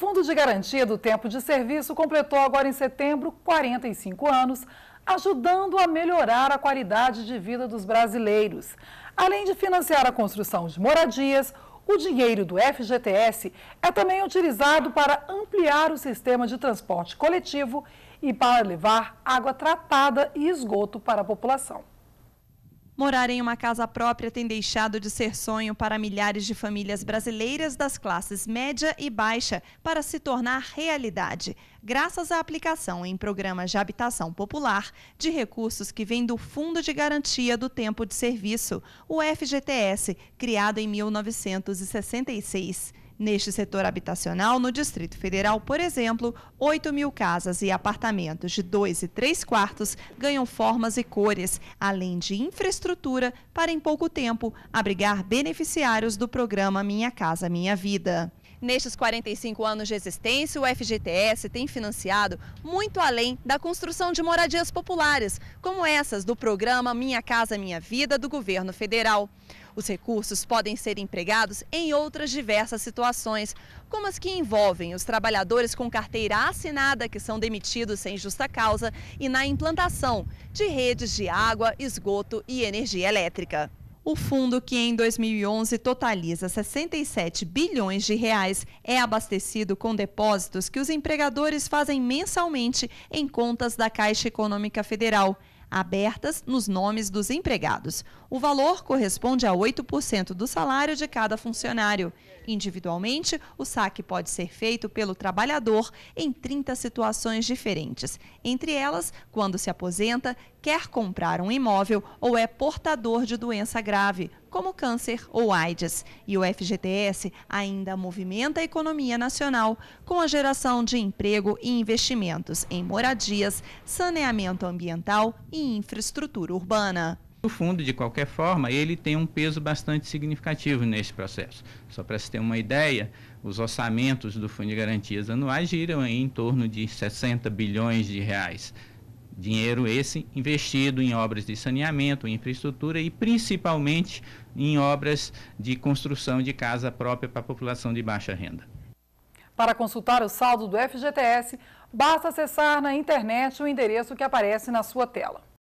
Fundo de Garantia do Tempo de Serviço completou agora em setembro 45 anos, ajudando a melhorar a qualidade de vida dos brasileiros. Além de financiar a construção de moradias, o dinheiro do FGTS é também utilizado para ampliar o sistema de transporte coletivo e para levar água tratada e esgoto para a população. Morar em uma casa própria tem deixado de ser sonho para milhares de famílias brasileiras das classes média e baixa para se tornar realidade, graças à aplicação em programas de habitação popular de recursos que vêm do Fundo de Garantia do Tempo de Serviço, o FGTS, criado em 1966. Neste setor habitacional, no Distrito Federal, por exemplo, 8 mil casas e apartamentos de 2 e 3 quartos ganham formas e cores, além de infraestrutura para, em pouco tempo, abrigar beneficiários do programa Minha Casa Minha Vida. Nestes 45 anos de existência, o FGTS tem financiado muito além da construção de moradias populares, como essas do programa Minha Casa Minha Vida do governo federal. Os recursos podem ser empregados em outras diversas situações, como as que envolvem os trabalhadores com carteira assinada que são demitidos sem justa causa e na implantação de redes de água, esgoto e energia elétrica. O fundo, que em 2011 totaliza 67 bilhões de reais, é abastecido com depósitos que os empregadores fazem mensalmente em contas da Caixa Econômica Federal abertas nos nomes dos empregados. O valor corresponde a 8% do salário de cada funcionário. Individualmente, o saque pode ser feito pelo trabalhador em 30 situações diferentes, entre elas quando se aposenta, quer comprar um imóvel ou é portador de doença grave, como câncer ou AIDS. E o FGTS ainda movimenta a economia nacional com a geração de emprego e investimentos em moradias, saneamento ambiental e infraestrutura urbana. O fundo, de qualquer forma, ele tem um peso bastante significativo nesse processo. Só para se ter uma ideia, os orçamentos do Fundo de Garantias Anuais giram em torno de 60 bilhões de reais. Dinheiro esse investido em obras de saneamento, infraestrutura e principalmente em obras de construção de casa própria para a população de baixa renda. Para consultar o saldo do FGTS, basta acessar na internet o endereço que aparece na sua tela.